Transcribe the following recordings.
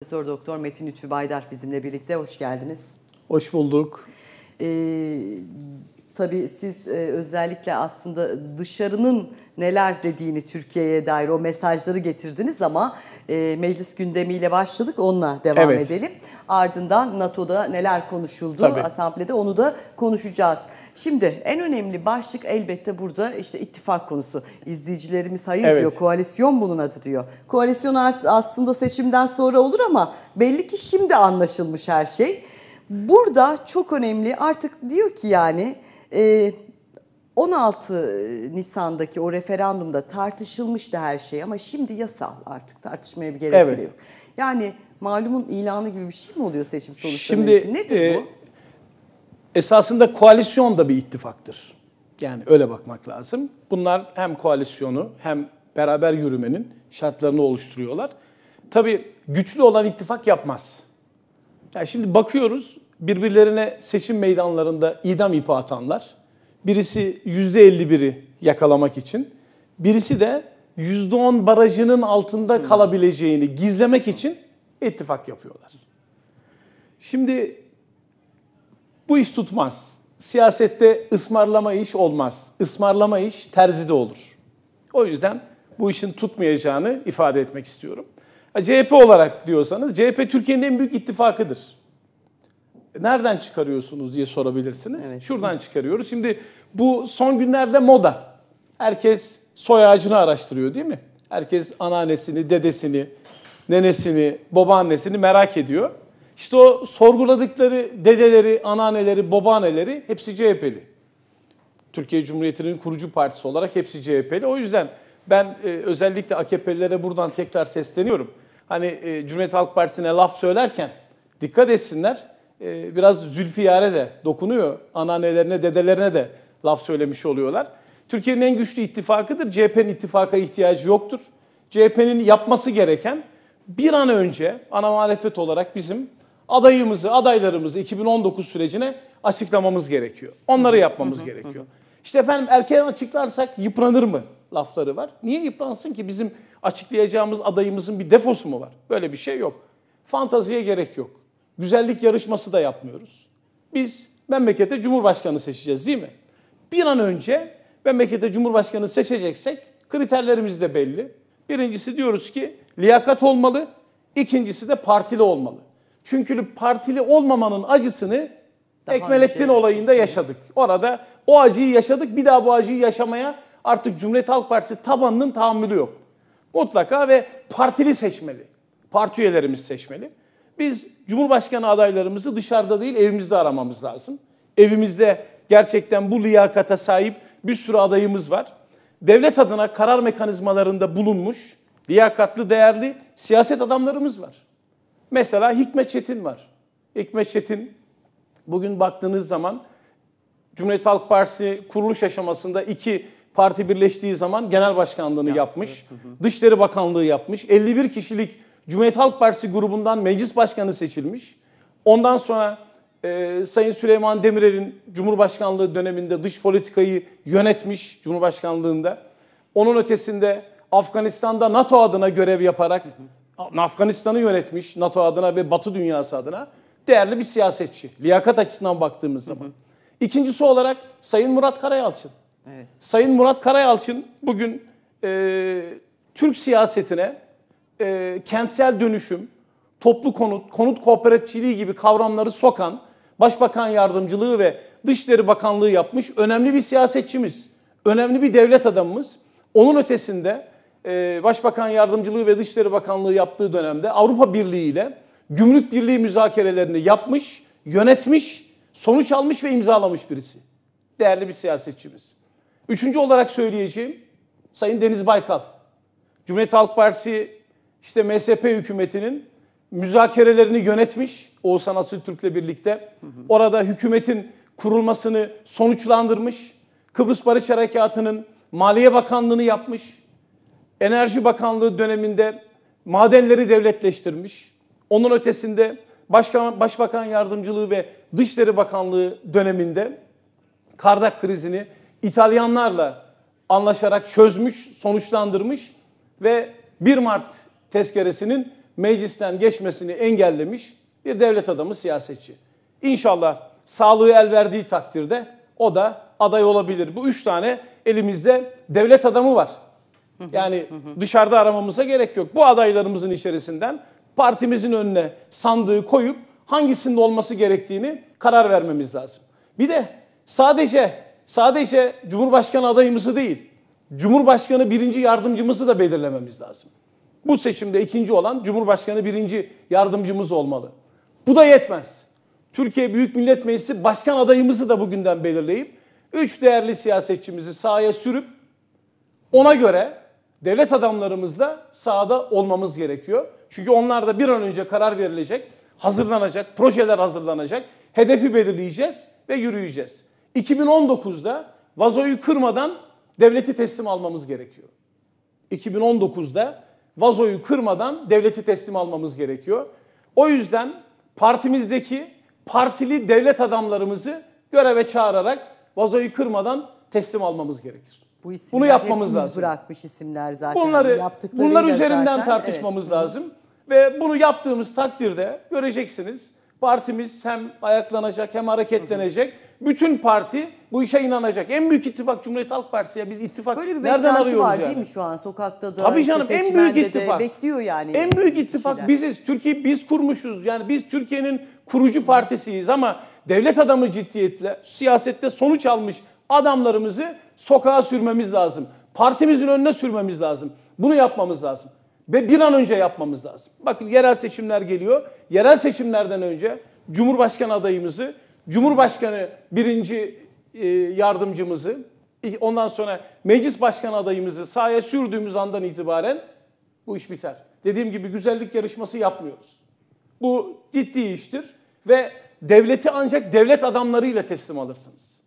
Profesör Doktor Metin Lütfü Baydar bizimle birlikte. Hoş geldiniz. Hoş bulduk. Ee, tabii siz e, özellikle aslında dışarının neler dediğini Türkiye'ye dair o mesajları getirdiniz ama e, meclis gündemiyle başladık onunla devam evet. edelim. Ardından NATO'da neler konuşuldu, Tabii. asamblede onu da konuşacağız. Şimdi en önemli başlık elbette burada işte ittifak konusu. İzleyicilerimiz hayır evet. diyor, koalisyon bunun adı diyor. Koalisyon aslında seçimden sonra olur ama belli ki şimdi anlaşılmış her şey. Burada çok önemli artık diyor ki yani... 16 e, Nisan'daki o referandumda tartışılmıştı her şey ama şimdi yasal artık tartışmaya bir gerek evet. yok. Yani malumun ilanı gibi bir şey mi oluyor seçim sonuçları? Şimdi ilişkin? nedir e, bu? esasında koalisyon da bir ittifaktır. Yani öyle bakmak lazım. Bunlar hem koalisyonu hem beraber yürümenin şartlarını oluşturuyorlar. Tabii güçlü olan ittifak yapmaz. Yani şimdi bakıyoruz birbirlerine seçim meydanlarında idam ipi atanlar. Birisi %51'i yakalamak için, birisi de %10 barajının altında hmm. kalabileceğini gizlemek için ittifak yapıyorlar. Şimdi bu iş tutmaz. Siyasette ısmarlama iş olmaz. Ismarlama iş terzi de olur. O yüzden bu işin tutmayacağını ifade etmek istiyorum. CHP olarak diyorsanız CHP Türkiye'nin en büyük ittifakıdır. Nereden çıkarıyorsunuz diye sorabilirsiniz. Evet. Şuradan çıkarıyoruz. Şimdi bu son günlerde moda. Herkes soy ağacını araştırıyor değil mi? Herkes anneannesini, dedesini, nenesini, babaannesini merak ediyor. İşte o sorguladıkları dedeleri, ananeleri, babaanneleri hepsi CHP'li. Türkiye Cumhuriyeti'nin kurucu partisi olarak hepsi CHP'li. O yüzden ben e, özellikle AKP'lilere buradan tekrar sesleniyorum. Hani e, Cumhuriyet Halk Partisi'ne laf söylerken dikkat etsinler. E, biraz Zülfiyare de dokunuyor. Ananelerine, dedelerine de laf söylemiş oluyorlar. Türkiye'nin en güçlü ittifakıdır. CHP'nin ittifaka ihtiyacı yoktur. CHP'nin yapması gereken bir an önce ana muhalefet olarak bizim adayımızı, adaylarımızı 2019 sürecine açıklamamız gerekiyor. Onları yapmamız gerekiyor. İşte efendim erken açıklarsak yıpranır mı lafları var. Niye yıpransın ki bizim açıklayacağımız adayımızın bir defosu mu var? Böyle bir şey yok. Fantaziye gerek yok. Güzellik yarışması da yapmıyoruz. Biz memlekete cumhurbaşkanı seçeceğiz değil mi? Bir an önce memlekete cumhurbaşkanı seçeceksek kriterlerimiz de belli. Birincisi diyoruz ki liyakat olmalı, İkincisi de partili olmalı. Çünkü partili olmamanın acısını Daha Ekmelettin önce. olayında şey- yaşadık. Orada o acıyı yaşadık. Bir daha bu acıyı yaşamaya artık Cumhuriyet Halk Partisi tabanının tahammülü yok. Mutlaka ve partili seçmeli. Parti üyelerimiz seçmeli. Biz Cumhurbaşkanı adaylarımızı dışarıda değil evimizde aramamız lazım. Evimizde gerçekten bu liyakata sahip bir sürü adayımız var. Devlet adına karar mekanizmalarında bulunmuş, liyakatlı, değerli siyaset adamlarımız var. Mesela Hikmet Çetin var. Hikmet Çetin bugün baktığınız zaman Cumhuriyet Halk Partisi kuruluş aşamasında iki parti birleştiği zaman genel başkanlığını ya, yapmış. Hı Dışişleri Bakanlığı yapmış. 51 kişilik Cumhuriyet Halk Partisi grubundan meclis başkanı seçilmiş. Ondan sonra e, Sayın Süleyman Demirel'in Cumhurbaşkanlığı döneminde dış politikayı yönetmiş Cumhurbaşkanlığında. Onun ötesinde Afganistan'da NATO adına görev yaparak hı hı Afganistan'ı yönetmiş NATO adına ve Batı dünyası adına değerli bir siyasetçi. Liyakat açısından baktığımız zaman. Hı hı. İkincisi olarak Sayın Murat Karayalçın. Evet. Sayın Murat Karayalçın bugün e, Türk siyasetine e, kentsel dönüşüm, toplu konut, konut kooperatifçiliği gibi kavramları sokan Başbakan Yardımcılığı ve Dışişleri Bakanlığı yapmış önemli bir siyasetçimiz, önemli bir devlet adamımız. Onun ötesinde ee, Başbakan Yardımcılığı ve Dışişleri Bakanlığı yaptığı dönemde Avrupa Birliği ile Gümrük Birliği müzakerelerini yapmış, yönetmiş, sonuç almış ve imzalamış birisi. Değerli bir siyasetçimiz. Üçüncü olarak söyleyeceğim Sayın Deniz Baykal. Cumhuriyet Halk Partisi işte MSP hükümetinin müzakerelerini yönetmiş Oğuzhan Asiltürk'le birlikte. Orada hükümetin kurulmasını sonuçlandırmış. Kıbrıs Barış Harekatı'nın Maliye Bakanlığı'nı yapmış. Enerji Bakanlığı döneminde madenleri devletleştirmiş. Onun ötesinde Başkan, Başbakan Yardımcılığı ve Dışişleri Bakanlığı döneminde Kardak krizini İtalyanlarla anlaşarak çözmüş, sonuçlandırmış ve 1 Mart tezkeresinin meclisten geçmesini engellemiş bir devlet adamı siyasetçi. İnşallah sağlığı el verdiği takdirde o da aday olabilir. Bu üç tane elimizde devlet adamı var. Yani dışarıda aramamıza gerek yok. Bu adaylarımızın içerisinden partimizin önüne sandığı koyup hangisinde olması gerektiğini karar vermemiz lazım. Bir de sadece sadece Cumhurbaşkanı adayımızı değil, Cumhurbaşkanı birinci yardımcımızı da belirlememiz lazım. Bu seçimde ikinci olan Cumhurbaşkanı birinci yardımcımız olmalı. Bu da yetmez. Türkiye Büyük Millet Meclisi başkan adayımızı da bugünden belirleyip üç değerli siyasetçimizi sahaya sürüp ona göre devlet adamlarımız da sahada olmamız gerekiyor. Çünkü onlar da bir an önce karar verilecek, hazırlanacak, projeler hazırlanacak, hedefi belirleyeceğiz ve yürüyeceğiz. 2019'da vazoyu kırmadan devleti teslim almamız gerekiyor. 2019'da vazoyu kırmadan devleti teslim almamız gerekiyor. O yüzden partimizdeki partili devlet adamlarımızı göreve çağırarak vazoyu kırmadan teslim almamız gerekir bu isimler. Bunu yapmamız lazım. bırakmış isimler zaten. Hani bunları bunlar üzerinden zaten, tartışmamız evet. lazım. Ve bunu yaptığımız takdirde göreceksiniz partimiz hem ayaklanacak hem hareketlenecek. Hı hı. Bütün parti bu işe inanacak. En büyük ittifak Cumhuriyet Halk Partisi ya biz ittifak Böyle bir nereden arıyoruz var, yani? değil mi şu an sokakta da? Tabii canım en büyük ittifak. Bekliyor yani. En büyük ittifak kişiler. biziz. Türkiye biz kurmuşuz. Yani biz Türkiye'nin kurucu partisiyiz ama devlet adamı ciddiyetle siyasette sonuç almış adamlarımızı sokağa sürmemiz lazım. Partimizin önüne sürmemiz lazım. Bunu yapmamız lazım. Ve bir an önce yapmamız lazım. Bakın yerel seçimler geliyor. Yerel seçimlerden önce Cumhurbaşkanı adayımızı, Cumhurbaşkanı birinci e, yardımcımızı, ondan sonra meclis başkanı adayımızı sahaya sürdüğümüz andan itibaren bu iş biter. Dediğim gibi güzellik yarışması yapmıyoruz. Bu ciddi iştir ve devleti ancak devlet adamlarıyla teslim alırsınız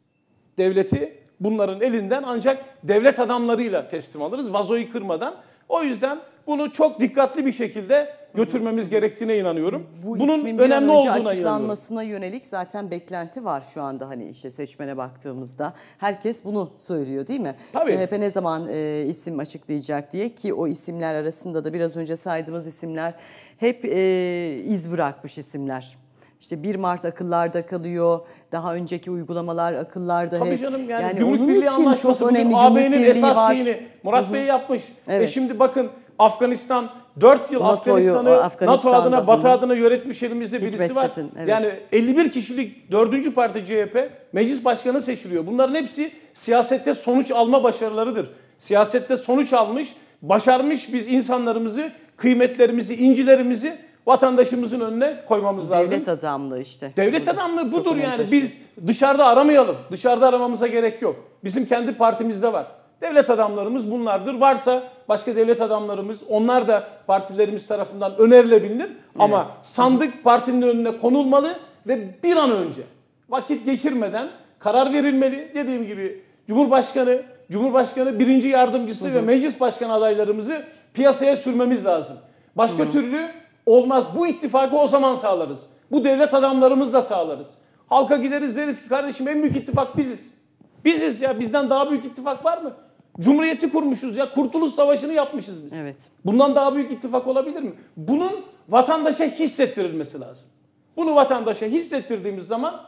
devleti bunların elinden ancak devlet adamlarıyla teslim alırız vazoyu kırmadan. O yüzden bunu çok dikkatli bir şekilde götürmemiz gerektiğine inanıyorum. Bu Bunun ismin bir önemli an önce olduğuna açıklanmasına inanıyorum. yönelik zaten beklenti var şu anda hani işte seçmene baktığımızda. Herkes bunu söylüyor değil mi? Tabii. CHP ne zaman e, isim açıklayacak diye ki o isimler arasında da biraz önce saydığımız isimler hep e, iz bırakmış isimler. İşte 1 Mart akıllarda kalıyor. Daha önceki uygulamalar akıllarda Tabii hep. canım yani, yani gümrük birliği anlaşması çok önemli AB'nin esas var. şeyini Murat Hı-hı. Bey yapmış. E evet. E şimdi bakın Afganistan 4 yıl Afganistan'ı Afganistan NATO adına, Batı adına yönetmiş elimizde Hikmet var. Çetin, evet. Yani 51 kişilik 4. Parti CHP meclis başkanı seçiliyor. Bunların hepsi siyasette sonuç alma başarılarıdır. Siyasette sonuç almış, başarmış biz insanlarımızı, kıymetlerimizi, incilerimizi vatandaşımızın önüne koymamız lazım. Devlet adamlığı işte. Devlet Burada. adamlığı budur Çok yani. Biz dışarıda aramayalım. Dışarıda aramamıza gerek yok. Bizim kendi partimizde var. Devlet adamlarımız bunlardır. Varsa başka devlet adamlarımız onlar da partilerimiz tarafından önerilebilir. Evet. Ama sandık partinin önüne konulmalı ve bir an önce vakit geçirmeden karar verilmeli. Dediğim gibi Cumhurbaşkanı, Cumhurbaşkanı birinci yardımcısı hı hı. ve meclis başkanı adaylarımızı piyasaya sürmemiz lazım. Başka hı hı. türlü Olmaz. Bu ittifakı o zaman sağlarız. Bu devlet adamlarımızla sağlarız. Halka gideriz deriz ki kardeşim en büyük ittifak biziz. Biziz ya bizden daha büyük ittifak var mı? Cumhuriyeti kurmuşuz ya Kurtuluş Savaşı'nı yapmışız biz. Evet. Bundan daha büyük ittifak olabilir mi? Bunun vatandaşa hissettirilmesi lazım. Bunu vatandaşa hissettirdiğimiz zaman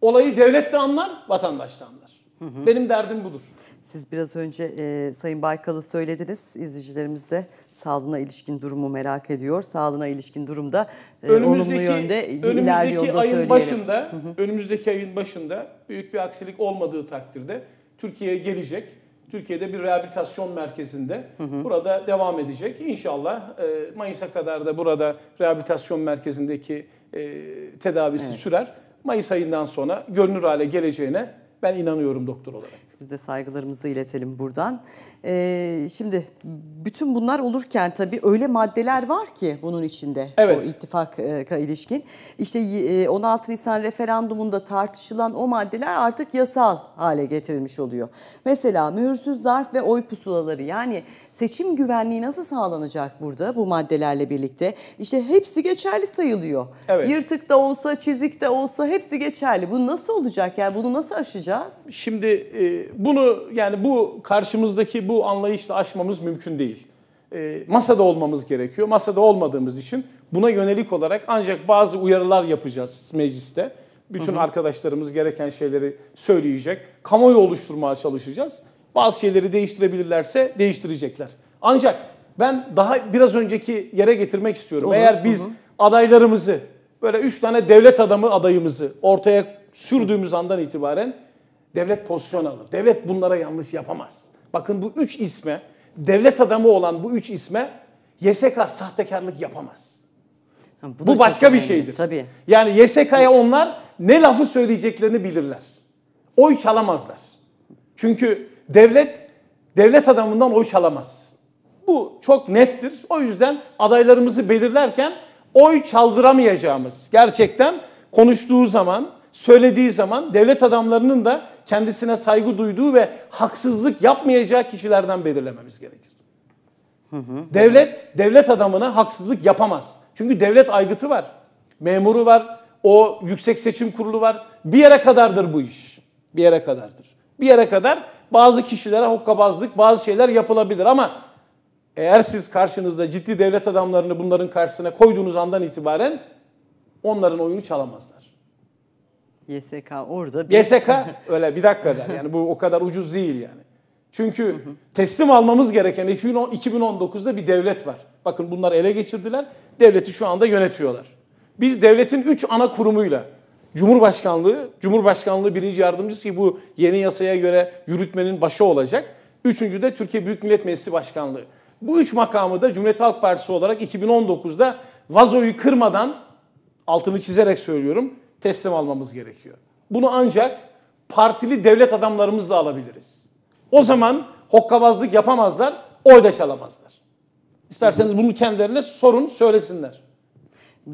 olayı devlet de anlar, vatandaş da anlar. Hı hı. Benim derdim budur. Siz biraz önce e, Sayın Baykal'ı söylediniz. İzleyicilerimiz de sağlığına ilişkin durumu merak ediyor. Sağlığına ilişkin durumda e, önümüzdeki, olumlu yönde önümüzdeki yolda ayın söyleyelim. başında, önümüzdeki ayın başında büyük bir aksilik olmadığı takdirde Türkiye'ye gelecek. Türkiye'de bir rehabilitasyon merkezinde hı hı. burada devam edecek. İnşallah e, Mayıs'a kadar da burada rehabilitasyon merkezindeki e, tedavisi evet. sürer. Mayıs ayından sonra görünür hale geleceğine ben inanıyorum doktor olarak. Biz de saygılarımızı iletelim buradan. Ee, şimdi bütün bunlar olurken tabii öyle maddeler var ki bunun içinde evet. o ittifaka e, ilişkin. İşte 16 e, Nisan referandumunda tartışılan o maddeler artık yasal hale getirilmiş oluyor. Mesela mühürsüz zarf ve oy pusulaları yani Seçim güvenliği nasıl sağlanacak burada bu maddelerle birlikte? İşte hepsi geçerli sayılıyor. Evet. Yırtık da olsa, çizik de olsa hepsi geçerli. Bu nasıl olacak? Yani bunu nasıl aşacağız? Şimdi e, bunu yani bu karşımızdaki bu anlayışla aşmamız mümkün değil. E, masada olmamız gerekiyor. Masada olmadığımız için buna yönelik olarak ancak bazı uyarılar yapacağız mecliste. Bütün hı hı. arkadaşlarımız gereken şeyleri söyleyecek. Kamuoyu oluşturmaya çalışacağız. Bazı şeyleri değiştirebilirlerse değiştirecekler. Ancak ben daha biraz önceki yere getirmek istiyorum. Olur, Eğer biz hı. adaylarımızı böyle üç tane devlet adamı adayımızı ortaya sürdüğümüz andan itibaren devlet pozisyon alır. Devlet bunlara yanlış yapamaz. Bakın bu üç isme devlet adamı olan bu üç isme YSK sahtekarlık yapamaz. Ha, bu bu başka bir şeydir. Tabii. Yani YSK'ya onlar ne lafı söyleyeceklerini bilirler. Oy çalamazlar. Çünkü devlet devlet adamından oy çalamaz. Bu çok nettir. O yüzden adaylarımızı belirlerken oy çaldıramayacağımız gerçekten konuştuğu zaman, söylediği zaman devlet adamlarının da kendisine saygı duyduğu ve haksızlık yapmayacağı kişilerden belirlememiz gerekir. Hı hı. Devlet devlet adamına haksızlık yapamaz. Çünkü devlet aygıtı var. Memuru var, o yüksek seçim kurulu var. Bir yere kadardır bu iş. Bir yere kadardır. Bir yere kadar bazı kişilere hokkabazlık, bazı şeyler yapılabilir ama eğer siz karşınızda ciddi devlet adamlarını bunların karşısına koyduğunuz andan itibaren onların oyunu çalamazlar. YSK orada. Bir... YSK öyle bir dakika der. Yani bu o kadar ucuz değil yani. Çünkü teslim almamız gereken 2019'da bir devlet var. Bakın bunlar ele geçirdiler. Devleti şu anda yönetiyorlar. Biz devletin 3 ana kurumuyla Cumhurbaşkanlığı, Cumhurbaşkanlığı birinci yardımcısı ki bu yeni yasaya göre yürütmenin başı olacak. Üçüncü de Türkiye Büyük Millet Meclisi Başkanlığı. Bu üç makamı da Cumhuriyet Halk Partisi olarak 2019'da vazoyu kırmadan, altını çizerek söylüyorum, teslim almamız gerekiyor. Bunu ancak partili devlet adamlarımızla alabiliriz. O zaman hokkabazlık yapamazlar, oy da çalamazlar. İsterseniz bunu kendilerine sorun, söylesinler.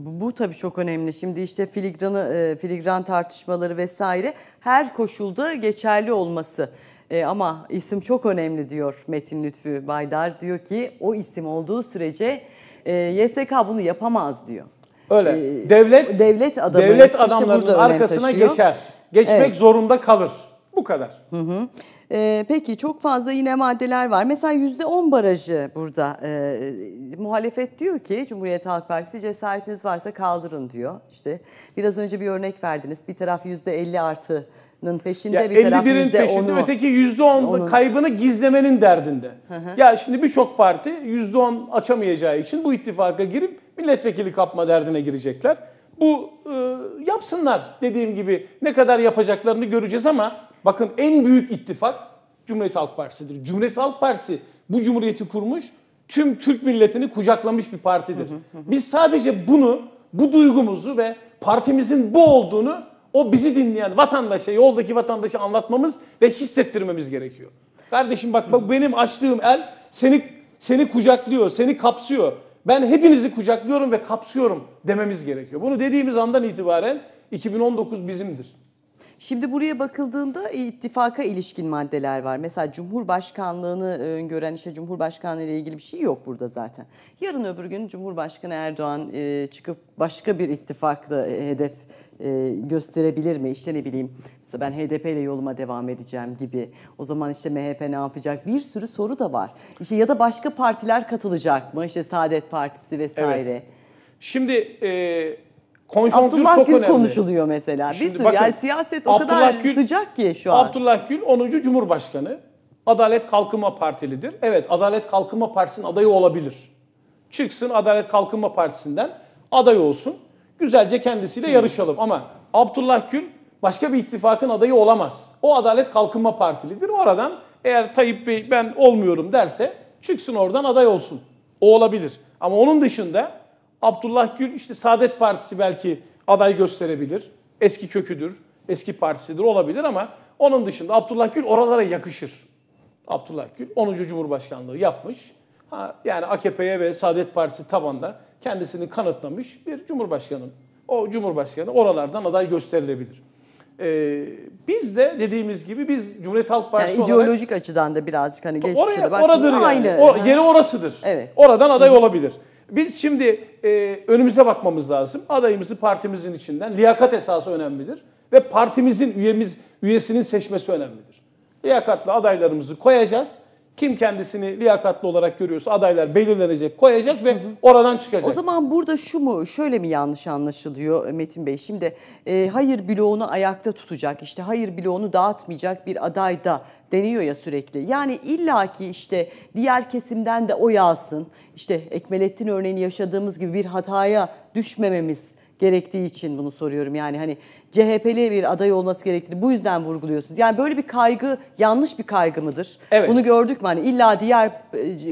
Bu tabii çok önemli. Şimdi işte filigranı, e, filigran tartışmaları vesaire her koşulda geçerli olması. E, ama isim çok önemli diyor Metin Lütfü Baydar. Diyor ki o isim olduğu sürece e, YSK bunu yapamaz diyor. Öyle. E, devlet devlet adamı devlet adamlarının işte arkasına geçer. Geçmek evet. zorunda kalır. Bu kadar. Hı hı. E, peki çok fazla yine maddeler var. Mesela yüzde %10 barajı burada e, muhalefet diyor ki Cumhuriyet Halk Partisi cesaretiniz varsa kaldırın diyor. İşte biraz önce bir örnek verdiniz. Bir taraf yüzde %50 artı peşinde ya bir taraf %10'u. peşinde öteki 10'un kaybını gizlemenin derdinde. Hı hı. Ya şimdi birçok parti %10 açamayacağı için bu ittifaka girip milletvekili kapma derdine girecekler. Bu e, yapsınlar dediğim gibi ne kadar yapacaklarını göreceğiz ama Bakın en büyük ittifak Cumhuriyet Halk Partisi'dir. Cumhuriyet Halk Partisi bu cumhuriyeti kurmuş, tüm Türk milletini kucaklamış bir partidir. Hı hı hı. Biz sadece bunu, bu duygumuzu ve partimizin bu olduğunu o bizi dinleyen vatandaşa, yoldaki vatandaşa anlatmamız ve hissettirmemiz gerekiyor. Kardeşim bak, bak benim açtığım el seni seni kucaklıyor, seni kapsıyor. Ben hepinizi kucaklıyorum ve kapsıyorum dememiz gerekiyor. Bunu dediğimiz andan itibaren 2019 bizimdir. Şimdi buraya bakıldığında e, ittifaka ilişkin maddeler var. Mesela Cumhurbaşkanlığını öngören e, işte Cumhurbaşkanlığı ile ilgili bir şey yok burada zaten. Yarın öbür gün Cumhurbaşkanı Erdoğan e, çıkıp başka bir ittifakla hedef gösterebilir mi? İşte ne bileyim mesela ben HDP ile yoluma devam edeceğim gibi. O zaman işte MHP ne yapacak? Bir sürü soru da var. İşte ya da başka partiler katılacak mı? İşte Saadet Partisi vesaire. Evet. Şimdi e, konjonktür Abdullah çok Gül önemli. konuşuluyor mesela. Şimdi bir sürü bakın, yani siyaset o Abdullah kadar Gül, sıcak ki şu an. Abdullah Gül 10. Cumhurbaşkanı. Adalet Kalkınma Partilidir. Evet Adalet Kalkınma Partisi'nin adayı olabilir. Çıksın Adalet Kalkınma Partisi'nden aday olsun. Güzelce kendisiyle yarışalım ama Abdullah Gül başka bir ittifakın adayı olamaz. O Adalet Kalkınma Partilidir. Oradan eğer Tayyip Bey ben olmuyorum derse çıksın oradan aday olsun. O olabilir. Ama onun dışında Abdullah Gül işte Saadet Partisi belki aday gösterebilir. Eski köküdür, eski partisidir olabilir ama onun dışında Abdullah Gül oralara yakışır. Abdullah Gül 10. Cumhurbaşkanlığı yapmış. Ha, yani AKP'ye ve Saadet Partisi tabanda kendisini kanıtlamış bir cumhurbaşkanı. O cumhurbaşkanı oralardan aday gösterilebilir. Ee, biz de dediğimiz gibi biz Cumhuriyet Halk Partisi yani ideolojik olarak, açıdan da birazcık hani geçmişe oraya, de oradır yani. O, yeri orasıdır. Evet. Oradan aday Hı. olabilir. Biz şimdi e, önümüze bakmamız lazım. Adayımızı partimizin içinden liyakat esası önemlidir ve partimizin üyemiz üyesinin seçmesi önemlidir. Liyakatlı adaylarımızı koyacağız. Kim kendisini liyakatlı olarak görüyorsa adaylar belirlenecek, koyacak ve hı hı. oradan çıkacak. O zaman burada şu mu, şöyle mi yanlış anlaşılıyor Metin Bey? Şimdi e, hayır bloğunu ayakta tutacak, işte hayır bloğunu dağıtmayacak bir aday da deniyor ya sürekli. Yani illaki işte diğer kesimden de o yağsın, işte Ekmelettin örneğini yaşadığımız gibi bir hataya düşmememiz gerektiği için bunu soruyorum. Yani hani CHP'li bir aday olması gerektiğini bu yüzden vurguluyorsunuz. Yani böyle bir kaygı yanlış bir kaygı mıdır? Evet. Bunu gördük mü? Hani illa diğer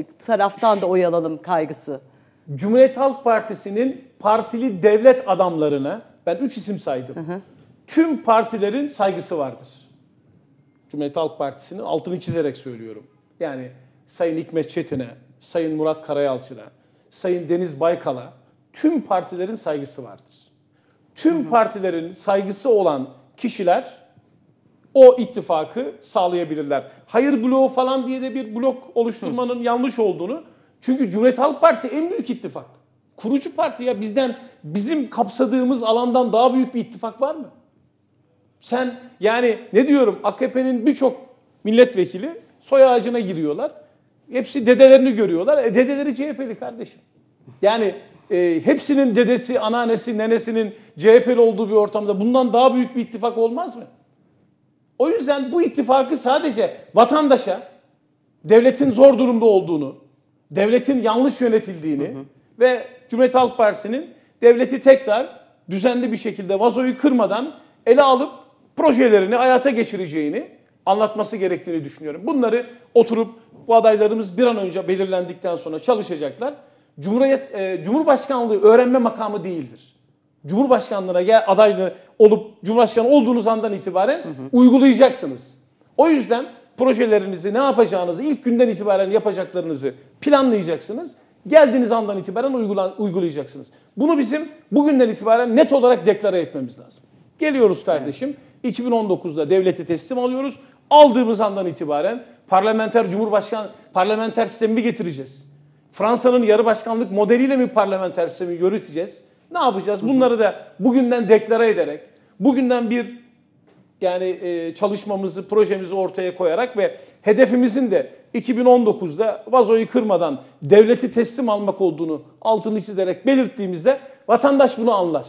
e, taraftan da oy alalım kaygısı. Cumhuriyet Halk Partisi'nin partili devlet adamlarına ben üç isim saydım. Hı hı. Tüm partilerin saygısı vardır. Cumhuriyet Halk Partisi'nin altını çizerek söylüyorum. Yani Sayın Hikmet Çetin'e, Sayın Murat Karayalçın'a, Sayın Deniz Baykal'a, tüm partilerin saygısı vardır. Tüm Hı-hı. partilerin saygısı olan kişiler o ittifakı sağlayabilirler. Hayır bloğu falan diye de bir blok oluşturmanın Hı. yanlış olduğunu. Çünkü Cumhuriyet Halk Partisi en büyük ittifak. Kurucu parti ya bizden bizim kapsadığımız alandan daha büyük bir ittifak var mı? Sen yani ne diyorum AKP'nin birçok milletvekili soy ağacına giriyorlar. Hepsi dedelerini görüyorlar. E dedeleri CHP'li kardeşim. Yani e, hepsinin dedesi, ananesi, nenesinin CHP'li olduğu bir ortamda bundan daha büyük bir ittifak olmaz mı? O yüzden bu ittifakı sadece vatandaşa devletin zor durumda olduğunu, devletin yanlış yönetildiğini hı hı. ve Cumhuriyet Halk Partisi'nin devleti tekrar düzenli bir şekilde vazoyu kırmadan ele alıp projelerini hayata geçireceğini anlatması gerektiğini düşünüyorum. Bunları oturup bu adaylarımız bir an önce belirlendikten sonra çalışacaklar. Cumhuriyet e, Cumhurbaşkanlığı öğrenme makamı değildir. Cumhurbaşkanlığına gel adaylı olup Cumhurbaşkanı olduğunuz andan itibaren hı hı. uygulayacaksınız. O yüzden projelerinizi, ne yapacağınızı ilk günden itibaren yapacaklarınızı planlayacaksınız. Geldiğiniz andan itibaren uygulan, uygulayacaksınız. Bunu bizim bugünden itibaren net olarak deklare etmemiz lazım. Geliyoruz kardeşim. Evet. 2019'da devleti teslim alıyoruz. Aldığımız andan itibaren parlamenter cumhurbaşkan parlamenter sistemi getireceğiz. Fransa'nın yarı başkanlık modeliyle mi parlamenter sistemi yürüteceğiz? Ne yapacağız? Bunları da bugünden deklare ederek, bugünden bir yani e, çalışmamızı, projemizi ortaya koyarak ve hedefimizin de 2019'da vazoyu kırmadan devleti teslim almak olduğunu altını çizerek belirttiğimizde vatandaş bunu anlar.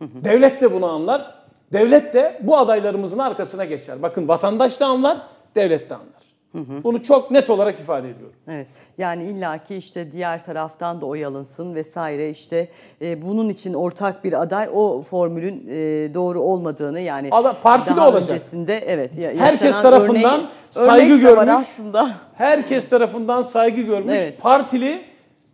devlet de bunu anlar. Devlet de bu adaylarımızın arkasına geçer. Bakın vatandaş da anlar, devlet de anlar. Hı hı. Bunu çok net olarak ifade ediyorum. Evet. Yani illaki işte diğer taraftan da oy alınsın vesaire işte e, bunun için ortak bir aday o formülün e, doğru olmadığını yani Ada, partili daha olacak. öncesinde evet ya, herkes tarafından örneği, saygı görmüş. aslında. Herkes tarafından saygı görmüş. Evet. Partili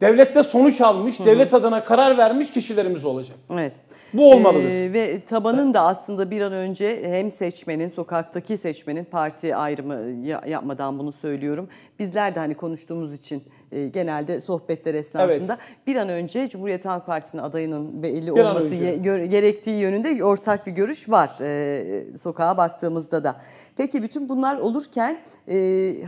devlette sonuç almış, Hı -hı. devlet adına karar vermiş kişilerimiz olacak. Evet. Bu olmalıdır. Ee, ve tabanın da aslında bir an önce hem seçmenin, sokaktaki seçmenin parti ayrımı yapmadan bunu söylüyorum. Bizler de hani konuştuğumuz için e, genelde sohbetler esnasında. Evet. Bir an önce Cumhuriyet Halk Partisi'nin adayının belli bir olması gerektiği yönünde ortak bir görüş var e, sokağa baktığımızda da. Peki bütün bunlar olurken e,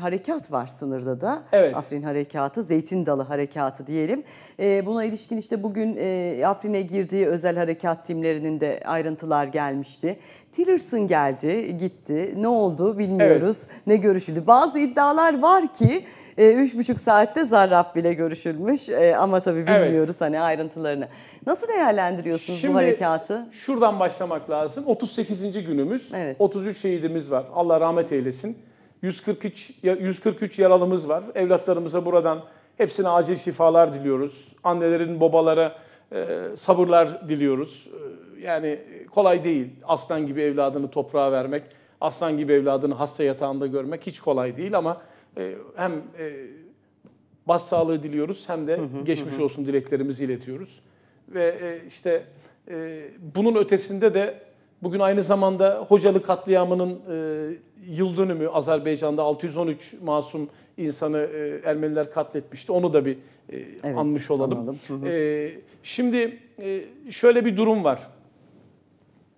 harekat var sınırda da. Evet. Afrin Harekatı, Zeytin Dalı Harekatı diyelim. E, buna ilişkin işte bugün e, Afrin'e girdiği özel harekat timlerinin de ayrıntılar gelmişti. Tillerson geldi, gitti. Ne oldu bilmiyoruz. Evet. Ne görüşüldü. Bazı iddialar var ki ee, üç buçuk saatte Zarrab bile görüşülmüş ee, ama tabii bilmiyoruz evet. hani ayrıntılarını. Nasıl değerlendiriyorsunuz Şimdi, bu harekatı? Şuradan başlamak lazım. 38. günümüz. Evet. 33 şehidimiz var. Allah rahmet eylesin. 143 143 yaralımız var. Evlatlarımıza buradan hepsine acil şifalar diliyoruz. Annelerin, babalara e, sabırlar diliyoruz. E, yani kolay değil aslan gibi evladını toprağa vermek, aslan gibi evladını hasta yatağında görmek hiç kolay değil ama e, hem e, bas sağlığı diliyoruz hem de hı hı, geçmiş hı. olsun dileklerimizi iletiyoruz. Ve e, işte bunun ötesinde de bugün aynı zamanda Hocalı katliamının e, yıl dönümü Azerbaycan'da 613 masum insanı Ermeniler katletmişti. Onu da bir evet, anmış olalım. Hı hı. şimdi şöyle bir durum var.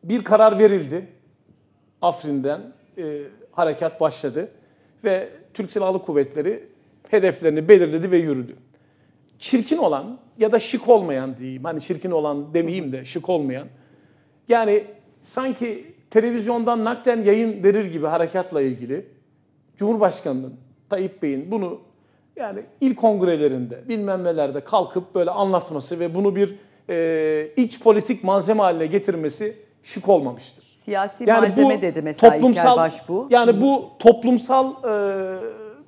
Bir karar verildi. Afrin'den harekat başladı ve Türk Silahlı Kuvvetleri hedeflerini belirledi ve yürüdü. Çirkin olan ya da şık olmayan diyeyim. Hani çirkin olan demeyeyim de şık olmayan. Yani sanki televizyondan naklen yayın verir gibi harekatla ilgili Cumhurbaşkanı'nın, Tayyip Bey'in bunu yani il kongrelerinde bilmem nelerde kalkıp böyle anlatması ve bunu bir e, iç politik malzeme haline getirmesi şık olmamıştır. Siyasi yani malzeme bu dedi mesela toplumsal, İlker Başbuğ. Yani bu toplumsal e,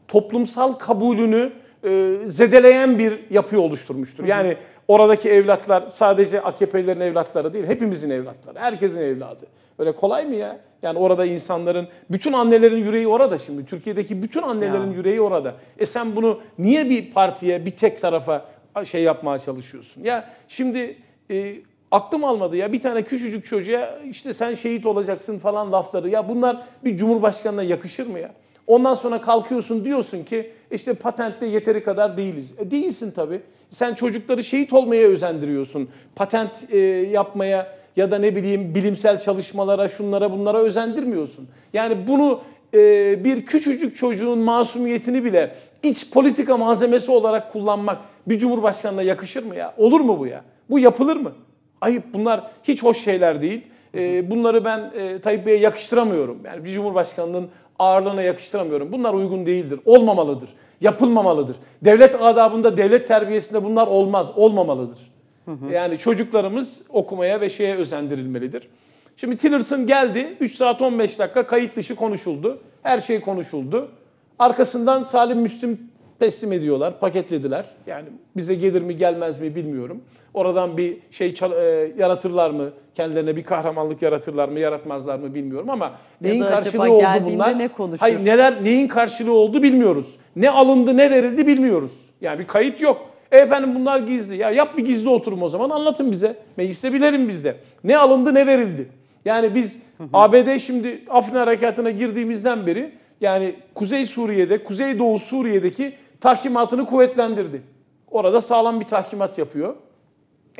toplumsal kabulünü e, zedeleyen bir yapı oluşturmuştur. Yani oradaki evlatlar sadece AKP'lerin evlatları değil, hepimizin evlatları, herkesin evladı. Öyle kolay mı ya? Yani orada insanların, bütün annelerin yüreği orada şimdi. Türkiye'deki bütün annelerin Ya. yüreği orada. E sen bunu niye bir partiye, bir tek tarafa şey yapmaya çalışıyorsun? Ya şimdi e, aklım almadı ya bir tane küçücük çocuğa işte sen şehit olacaksın falan lafları. Ya bunlar bir cumhurbaşkanına yakışır mı ya? Ondan sonra kalkıyorsun diyorsun ki işte patentte yeteri kadar değiliz. E değilsin tabii. Sen çocukları şehit olmaya özendiriyorsun. Patent e, yapmaya ya da ne bileyim bilimsel çalışmalara, şunlara bunlara özendirmiyorsun. Yani bunu e, bir küçücük çocuğun masumiyetini bile iç politika malzemesi olarak kullanmak bir cumhurbaşkanına yakışır mı ya? Olur mu bu ya? Bu yapılır mı? Ayıp bunlar hiç hoş şeyler değil. E, bunları ben e, Tayyip Bey'e yakıştıramıyorum. Yani bir cumhurbaşkanının ağırlığına yakıştıramıyorum. Bunlar uygun değildir. Olmamalıdır. Yapılmamalıdır. Devlet adabında, devlet terbiyesinde bunlar olmaz. Olmamalıdır. Hı hı. Yani çocuklarımız okumaya ve şeye özendirilmelidir. Şimdi Tillerson geldi. 3 saat 15 dakika kayıt dışı konuşuldu. Her şey konuşuldu. Arkasından Salim Müslim teslim ediyorlar, paketlediler. Yani bize gelir mi gelmez mi bilmiyorum. Oradan bir şey e, yaratırlar mı? Kendilerine bir kahramanlık yaratırlar mı, yaratmazlar mı bilmiyorum ama neyin karşılığı oldu bunlar? Ne Hayır, neler neyin karşılığı oldu bilmiyoruz. Ne alındı, ne verildi bilmiyoruz. Yani bir kayıt yok. E efendim bunlar gizli. Ya yap bir gizli oturum o zaman anlatın bize. Mecliste bilelim biz de. Ne alındı, ne verildi. Yani biz ABD şimdi Afrin harekatına girdiğimizden beri yani Kuzey Suriye'de, Kuzey Doğu Suriye'deki tahkimatını kuvvetlendirdi. Orada sağlam bir tahkimat yapıyor.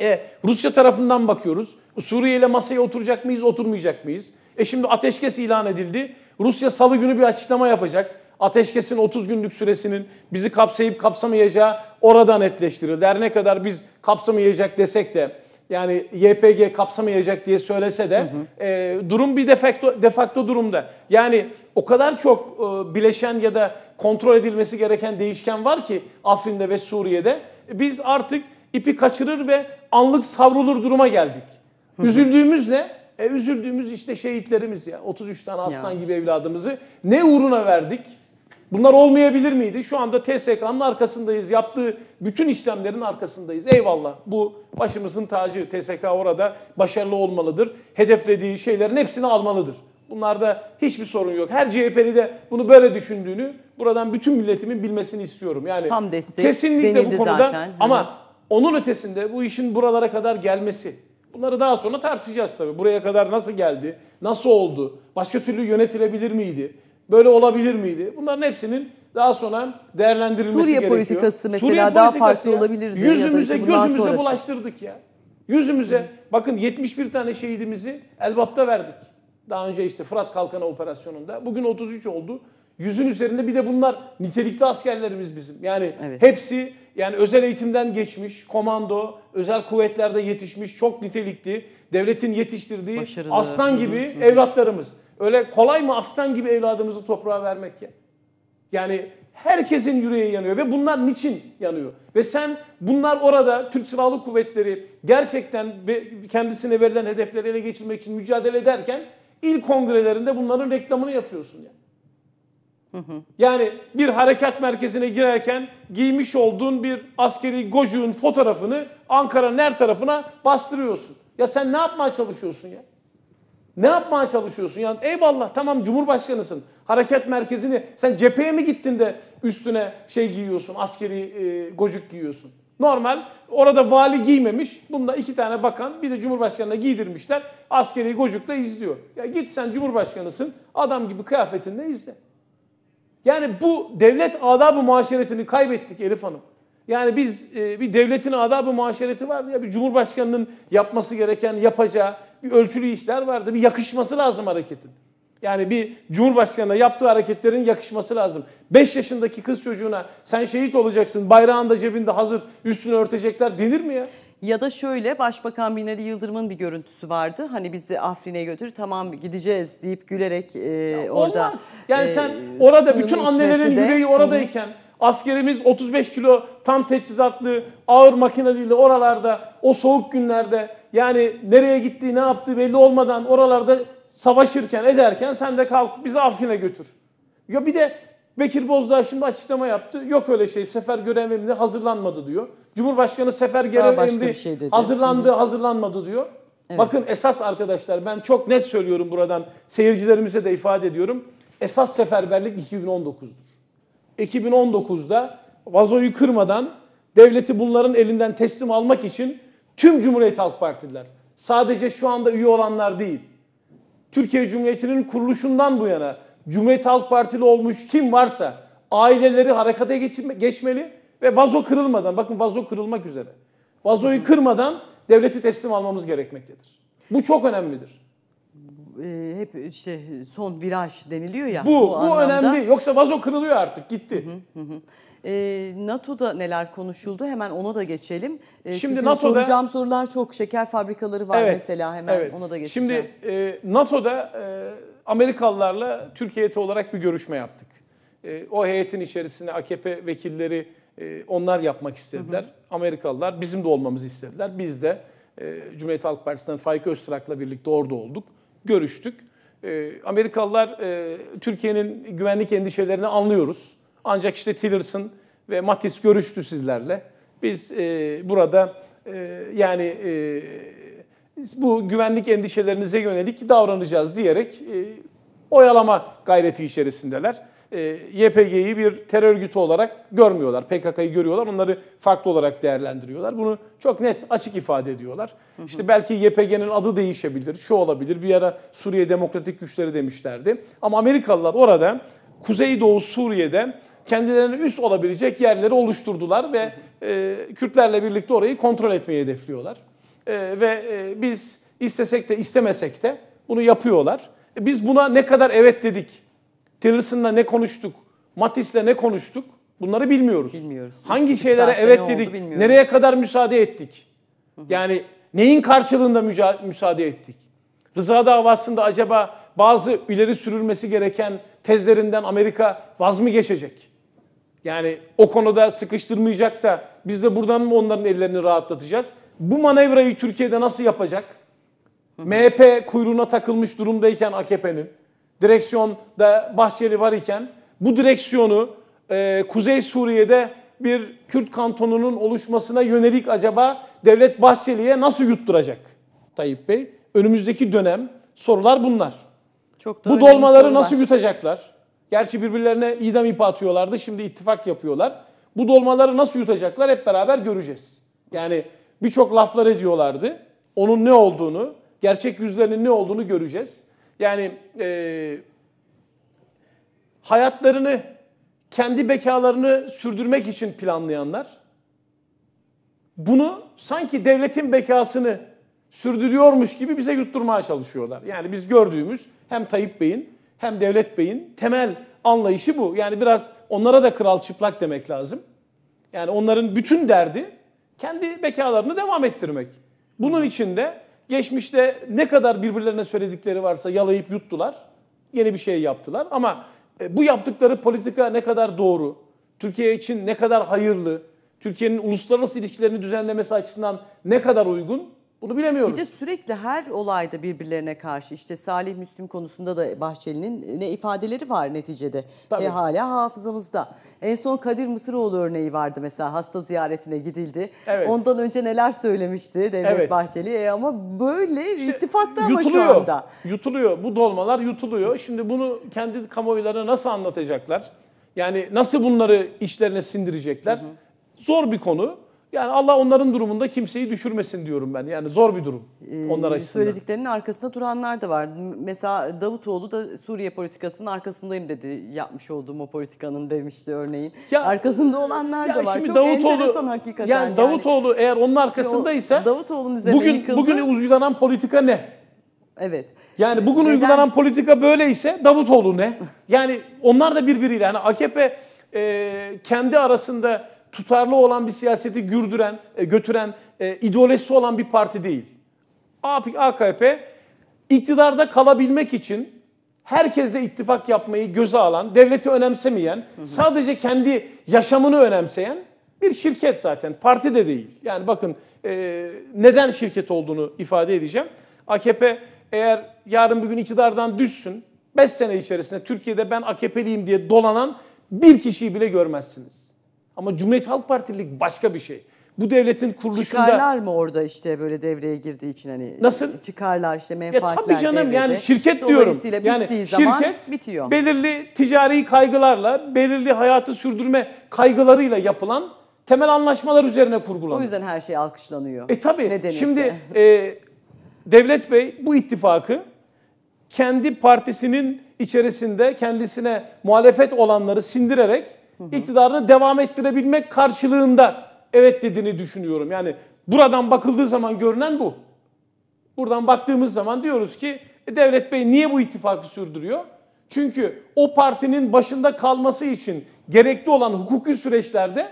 E, Rusya tarafından bakıyoruz. Suriye ile masaya oturacak mıyız, oturmayacak mıyız? E şimdi ateşkes ilan edildi. Rusya salı günü bir açıklama yapacak. Ateşkesin 30 günlük süresinin bizi kapsayıp kapsamayacağı orada netleştirildi. Her ne kadar biz kapsamayacak desek de yani YPG kapsamayacak diye söylese de hı hı. E, durum bir defakto, defakto durumda. Yani o kadar çok e, bileşen ya da kontrol edilmesi gereken değişken var ki Afrin'de ve Suriye'de. Biz artık ipi kaçırır ve anlık savrulur duruma geldik. Hı hı. Üzüldüğümüz ne? E, üzüldüğümüz işte şehitlerimiz ya. 33 tane aslan ya. gibi evladımızı ne uğruna verdik? Bunlar olmayabilir miydi? Şu anda TSK'nın arkasındayız. Yaptığı bütün işlemlerin arkasındayız. Eyvallah. Bu başımızın tacı. TSK orada başarılı olmalıdır. Hedeflediği şeylerin hepsini almalıdır. Bunlarda hiçbir sorun yok. Her CHP'li de bunu böyle düşündüğünü buradan bütün milletimin bilmesini istiyorum. Yani Tam destek kesinlikle bu konuda zaten. ama onun ötesinde bu işin buralara kadar gelmesi. Bunları daha sonra tartışacağız tabii. Buraya kadar nasıl geldi? Nasıl oldu? Başka türlü yönetilebilir miydi? Böyle olabilir miydi? Bunların hepsinin daha sonra değerlendirilmesi Suriye gerekiyor. Politikası mesela Suriye daha politikası farklı ya, olabilirdi. Yüzümüze gözümüze sonrası. bulaştırdık ya. Yüzümüze Hı. bakın 71 tane şehidimizi Elbap'ta verdik. Daha önce işte Fırat Kalkanı operasyonunda. Bugün 33 oldu. Yüzün üzerinde bir de bunlar nitelikli askerlerimiz bizim. Yani evet. hepsi yani özel eğitimden geçmiş, komando, özel kuvvetlerde yetişmiş, çok nitelikli, devletin yetiştirdiği Başarılı. aslan gibi hı hı. evlatlarımız. Öyle kolay mı aslan gibi evladımızı toprağa vermek ya? Yani herkesin yüreği yanıyor ve bunlar niçin yanıyor? Ve sen bunlar orada Türk Silahlı Kuvvetleri gerçekten kendisine verilen hedefleri ele geçirmek için mücadele ederken il kongrelerinde bunların reklamını yapıyorsun yani. Yani bir harekat merkezine girerken giymiş olduğun bir askeri gocuğun fotoğrafını Ankara'nın her tarafına bastırıyorsun. Ya sen ne yapmaya çalışıyorsun ya? Ne yapmaya çalışıyorsun? Yani eyvallah tamam cumhurbaşkanısın. Hareket merkezini sen cepheye mi gittin de üstüne şey giyiyorsun, askeri e, gocuk giyiyorsun? Normal orada vali giymemiş. Bunda iki tane bakan bir de cumhurbaşkanına giydirmişler. Askeri gocuk da izliyor. Ya git sen cumhurbaşkanısın adam gibi kıyafetinde izle. Yani bu devlet adabı muaşeretini kaybettik Elif Hanım. Yani biz e, bir devletin adabı muaşereti vardı ya bir cumhurbaşkanının yapması gereken yapacağı bir ölçülü işler vardı. Bir yakışması lazım hareketin. Yani bir cumhurbaşkanına yaptığı hareketlerin yakışması lazım. 5 yaşındaki kız çocuğuna sen şehit olacaksın bayrağın da cebinde hazır üstünü örtecekler denir mi ya? Ya da şöyle Başbakan Binali Yıldırım'ın bir görüntüsü vardı. Hani bizi Afrin'e götür tamam gideceğiz deyip gülerek e, ya orada. Olmaz. Yani e, sen orada bütün annelerin de, yüreği oradayken... Hı Askerimiz 35 kilo tam teçhizatlı ağır makineliyle oralarda o soğuk günlerde yani nereye gittiği ne yaptığı belli olmadan oralarda savaşırken ederken sen de kalk bizi Afrin'e götür. Ya bir de Bekir Bozdağ şimdi açıklama yaptı. Yok öyle şey sefer görev emri hazırlanmadı diyor. Cumhurbaşkanı sefer görev emri şey hazırlandı hazırlanmadı diyor. Evet. Bakın esas arkadaşlar ben çok net söylüyorum buradan seyircilerimize de ifade ediyorum. Esas seferberlik 2019'dur. 2019'da vazoyu kırmadan devleti bunların elinden teslim almak için tüm Cumhuriyet Halk Partililer, sadece şu anda üye olanlar değil, Türkiye Cumhuriyeti'nin kuruluşundan bu yana Cumhuriyet Halk Partili olmuş kim varsa aileleri harekete geçmeli ve vazo kırılmadan, bakın vazo kırılmak üzere, vazoyu kırmadan devleti teslim almamız gerekmektedir. Bu çok önemlidir e, hep e, işte son viraj deniliyor ya. Bu, bu, bu önemli. Yoksa vazo kırılıyor artık gitti. Hı hı hı. E, NATO'da neler konuşuldu hemen ona da geçelim. E, Şimdi çünkü NATO'da soracağım sorular çok şeker fabrikaları var evet, mesela hemen evet. ona da geçeceğim. Şimdi e, NATO'da e, Amerikalılarla Türkiye heyeti olarak bir görüşme yaptık. E, o heyetin içerisinde AKP vekilleri e, onlar yapmak istediler. Hı hı. Amerikalılar bizim de olmamızı istediler. Biz de e, Cumhuriyet Halk Partisi'nden Faik Öztrak'la birlikte orada olduk görüştük. E, Amerikalılar e, Türkiye'nin güvenlik endişelerini anlıyoruz. Ancak işte Tillerson ve Mattis görüştü sizlerle. Biz e, burada e, yani e, bu güvenlik endişelerinize yönelik davranacağız diyerek e, oyalama gayreti içerisindeler. E, YPG'yi bir terör örgütü olarak görmüyorlar. PKK'yı görüyorlar. Onları farklı olarak değerlendiriyorlar. Bunu çok net, açık ifade ediyorlar. Hı hı. İşte belki YPG'nin adı değişebilir, şu olabilir. Bir ara Suriye Demokratik Güçleri demişlerdi. Ama Amerikalılar orada Kuzeydoğu Suriye'de kendilerine üst olabilecek yerleri oluşturdular ve e, Kürtlerle birlikte orayı kontrol etmeyi hedefliyorlar. E, ve e, biz istesek de istemesek de bunu yapıyorlar. biz buna ne kadar evet dedik Tillerson'la ne konuştuk? Matis'le ne konuştuk? Bunları bilmiyoruz. Bilmiyoruz. Hangi Üç şeylere evet dedik? Bilmiyoruz. Nereye kadar müsaade ettik? Yani neyin karşılığında müsaade ettik? Rıza davasında acaba bazı ileri sürülmesi gereken tezlerinden Amerika vaz mı geçecek? Yani o konuda sıkıştırmayacak da biz de buradan mı onların ellerini rahatlatacağız? Bu manevrayı Türkiye'de nasıl yapacak? Hı hı. MHP kuyruğuna takılmış durumdayken AKP'nin direksiyonda Bahçeli var iken bu direksiyonu e, Kuzey Suriye'de bir Kürt kantonunun oluşmasına yönelik acaba devlet Bahçeli'ye nasıl yutturacak Tayyip Bey? Önümüzdeki dönem sorular bunlar. Çok da Bu dolmaları sorular. nasıl yutacaklar? Gerçi birbirlerine idam ipi atıyorlardı. Şimdi ittifak yapıyorlar. Bu dolmaları nasıl yutacaklar hep beraber göreceğiz. Yani birçok laflar ediyorlardı. Onun ne olduğunu, gerçek yüzlerinin ne olduğunu göreceğiz. Yani e, hayatlarını, kendi bekalarını sürdürmek için planlayanlar, bunu sanki devletin bekasını sürdürüyormuş gibi bize yutturmaya çalışıyorlar. Yani biz gördüğümüz hem Tayyip Bey'in hem Devlet Bey'in temel anlayışı bu. Yani biraz onlara da kral çıplak demek lazım. Yani onların bütün derdi kendi bekalarını devam ettirmek. Bunun için de Geçmişte ne kadar birbirlerine söyledikleri varsa yalayıp yuttular. Yeni bir şey yaptılar ama e, bu yaptıkları politika ne kadar doğru, Türkiye için ne kadar hayırlı, Türkiye'nin uluslararası ilişkilerini düzenlemesi açısından ne kadar uygun bunu bilemiyoruz. Bir de sürekli her olayda birbirlerine karşı işte Salih Müslim konusunda da Bahçeli'nin ne ifadeleri var neticede. Tabii. E, hala hafızamızda. En son Kadir Mısıroğlu örneği vardı mesela hasta ziyaretine gidildi. Evet. Ondan önce neler söylemişti Devlet evet. Bahçeli e, ama böyle işte ittifakta ama yutuluyor, şu anda. Yutuluyor bu dolmalar yutuluyor. Şimdi bunu kendi kamuoylarına nasıl anlatacaklar? Yani nasıl bunları işlerine sindirecekler? Hı hı. Zor bir konu. Yani Allah onların durumunda kimseyi düşürmesin diyorum ben. Yani zor bir durum ee, onlar açısından. Söylediklerinin arkasında duranlar da var. Mesela Davutoğlu da Suriye politikasının arkasındayım dedi. Yapmış olduğum o politikanın demişti örneğin. Ya, Arkasında olanlar ya da var. Şimdi Çok Davutoğlu, enteresan hakikaten. Yani, yani. Davutoğlu eğer onun arkasındaysa Davutoğlu'nun bugün, yıkıldı. bugün uygulanan politika ne? Evet. Yani bugün Neden? uygulanan politika böyleyse Davutoğlu ne? yani onlar da birbiriyle. Yani AKP e, kendi arasında tutarlı olan bir siyaseti gürdüren, e, götüren, e, ideolojisi olan bir parti değil. AKP iktidarda kalabilmek için herkesle ittifak yapmayı göze alan, devleti önemsemeyen, sadece kendi yaşamını önemseyen bir şirket zaten. Parti de değil. Yani bakın e, neden şirket olduğunu ifade edeceğim. AKP eğer yarın bugün iktidardan düşsün, 5 sene içerisinde Türkiye'de ben AKP'liyim diye dolanan bir kişiyi bile görmezsiniz. Ama Cumhuriyet Halk Partililik başka bir şey. Bu devletin kuruluşunda... Çıkarlar mı orada işte böyle devreye girdiği için hani? Nasıl? Çıkarlar işte menfaatler ya Tabii canım devrede. yani şirket diyorum. yani bittiği zaman şirket bitiyor. belirli ticari kaygılarla, belirli hayatı sürdürme kaygılarıyla yapılan temel anlaşmalar üzerine kurgulanıyor. O yüzden her şey alkışlanıyor. E tabii. Nedeniyse. Şimdi e, Devlet Bey bu ittifakı kendi partisinin içerisinde kendisine muhalefet olanları sindirerek iktidarını devam ettirebilmek karşılığında evet dediğini düşünüyorum. Yani buradan bakıldığı zaman görünen bu. Buradan baktığımız zaman diyoruz ki e, Devlet Bey niye bu ittifakı sürdürüyor? Çünkü o partinin başında kalması için gerekli olan hukuki süreçlerde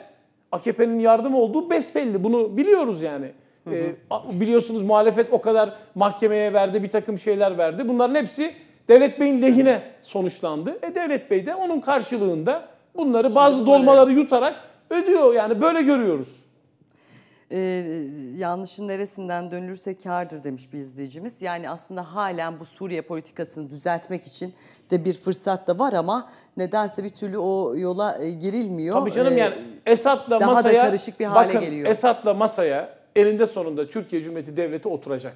AKP'nin yardım olduğu besbelli. Bunu biliyoruz yani. Hı hı. E, biliyorsunuz muhalefet o kadar mahkemeye verdi, bir takım şeyler verdi. Bunların hepsi Devlet Bey'in lehine sonuçlandı. E Devlet Bey de onun karşılığında bunları bazı dolmaları yutarak ödüyor. Yani böyle görüyoruz. Ee, yanlışın neresinden dönülürse kardır demiş bir izleyicimiz. Yani aslında halen bu Suriye politikasını düzeltmek için de bir fırsat da var ama nedense bir türlü o yola e, girilmiyor. Tabii canım Ee, yani Esad'la daha da masaya karışık bir hale bakın, geliyor. Esad'la masaya elinde sonunda Türkiye Cumhuriyeti Devleti oturacak.